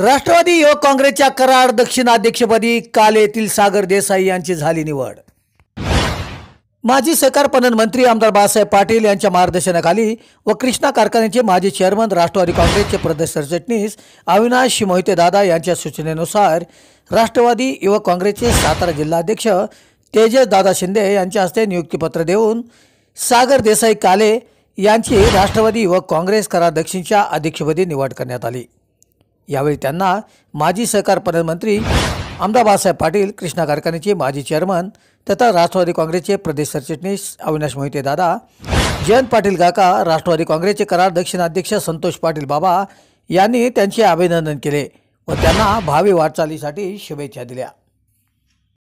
राष्ट्रवादी युवक काँग्रेसच्या कराड दक्षिणाध्यक्षपदी अध्यक्षपदी काल येथील सागर देसाई यांची झाली निवड माजी सहकार पणन मंत्री आमदार बाळासाहेब पाटील यांच्या मार्गदर्शनाखाली व कृष्णा कारखान्याचे माजी चेअरमन राष्ट्रवादी काँग्रेसचे प्रदेश सरचिटणीस अविनाश मोहिते दादा यांच्या सूचनेनुसार राष्ट्रवादी युवक काँग्रेसचे सातारा जिल्हाध्यक्ष तेजस दादा शिंदे यांच्या हस्ते नियुक्तीपत्र देऊन सागर देसाई काले यांची राष्ट्रवादी युवक काँग्रेस करार दक्षिणच्या अध्यक्षपदी निवड करण्यात आली यावेळी त्यांना माजी सहकार मंत्री आमदार पाटील कृष्णा कारखान्याचे माजी चेअरमन तथा राष्ट्रवादी काँग्रेसचे प्रदेश सरचिटणीस अविनाश मोहिते दादा जयंत पाटील काका राष्ट्रवादी काँग्रेसचे करार दक्षिणाध्यक्ष संतोष पाटील बाबा यांनी त्यांचे अभिनंदन केले व त्यांना भावी वाटचालीसाठी शुभेच्छा दिल्या